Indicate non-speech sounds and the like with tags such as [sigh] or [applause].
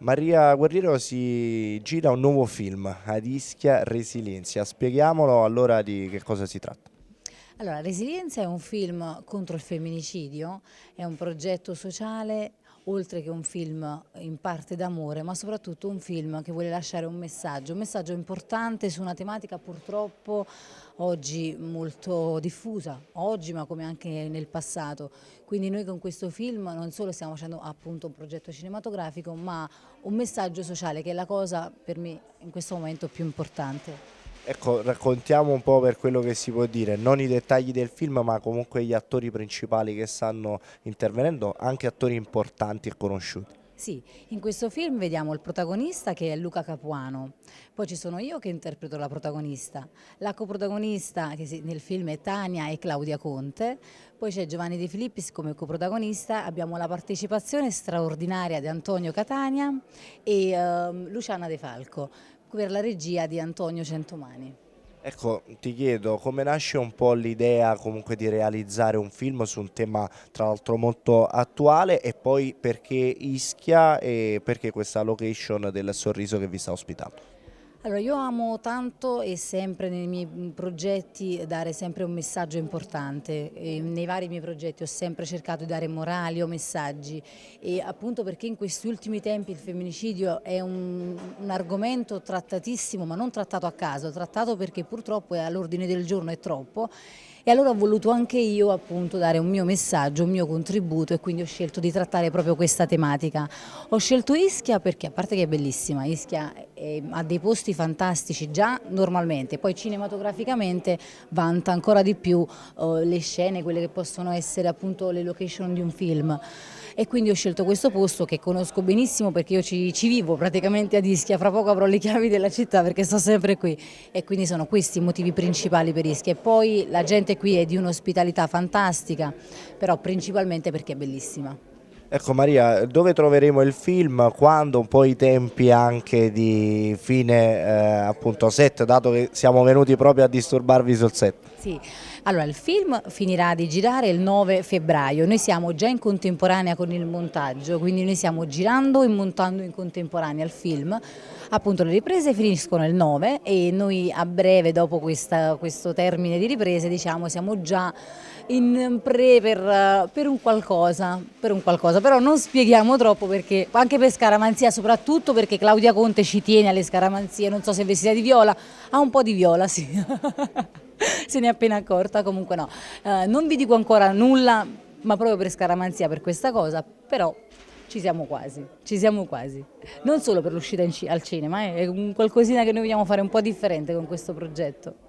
Maria Guerriero si gira un nuovo film, Ad Ischia Resilienza. Spieghiamolo allora di che cosa si tratta. Allora, Resilienza è un film contro il femminicidio, è un progetto sociale oltre che un film in parte d'amore, ma soprattutto un film che vuole lasciare un messaggio, un messaggio importante su una tematica purtroppo oggi molto diffusa, oggi ma come anche nel passato. Quindi noi con questo film non solo stiamo facendo appunto un progetto cinematografico, ma un messaggio sociale che è la cosa per me in questo momento più importante. Ecco, raccontiamo un po' per quello che si può dire, non i dettagli del film, ma comunque gli attori principali che stanno intervenendo, anche attori importanti e conosciuti. Sì, in questo film vediamo il protagonista che è Luca Capuano, poi ci sono io che interpreto la protagonista, la coprotagonista che nel film è Tania e Claudia Conte, poi c'è Giovanni De Filippis come coprotagonista, abbiamo la partecipazione straordinaria di Antonio Catania e eh, Luciana De Falco per la regia di Antonio Centomani. Ecco, ti chiedo come nasce un po' l'idea comunque di realizzare un film su un tema tra l'altro molto attuale e poi perché Ischia e perché questa location del sorriso che vi sta ospitando? Allora io amo tanto e sempre nei miei progetti dare sempre un messaggio importante, e nei vari miei progetti ho sempre cercato di dare morali o messaggi e appunto perché in questi ultimi tempi il femminicidio è un, un argomento trattatissimo ma non trattato a caso, trattato perché purtroppo è all'ordine del giorno, è troppo e allora ho voluto anche io appunto dare un mio messaggio, un mio contributo e quindi ho scelto di trattare proprio questa tematica. Ho scelto Ischia perché a parte che è bellissima, Ischia è, ehm, ha dei posti fantastici già normalmente, poi cinematograficamente vanta ancora di più eh, le scene, quelle che possono essere appunto le location di un film e quindi ho scelto questo posto che conosco benissimo perché io ci, ci vivo praticamente a Ischia, fra poco avrò le chiavi della città perché sto sempre qui e quindi sono questi i motivi principali per Ischia e poi la gente qui è di un'ospitalità fantastica, però principalmente perché è bellissima. Ecco Maria, dove troveremo il film, quando, un po' i tempi anche di fine eh, appunto set, dato che siamo venuti proprio a disturbarvi sul set? Sì, allora il film finirà di girare il 9 febbraio, noi siamo già in contemporanea con il montaggio, quindi noi stiamo girando e montando in contemporanea il film, appunto le riprese finiscono il 9 e noi a breve dopo questa, questo termine di riprese diciamo siamo già in pre per, eh, per un qualcosa, per un qualcosa cosa, però non spieghiamo troppo perché, anche per scaramanzia soprattutto, perché Claudia Conte ci tiene alle scaramanzie, non so se vestita di viola, ha un po' di viola, sì. [laughs] Se ne è appena accorta, comunque no. Eh, non vi dico ancora nulla, ma proprio per scaramanzia per questa cosa, però ci siamo quasi, ci siamo quasi. Non solo per l'uscita al cinema, eh, è un qualcosina che noi vogliamo fare un po' differente con questo progetto.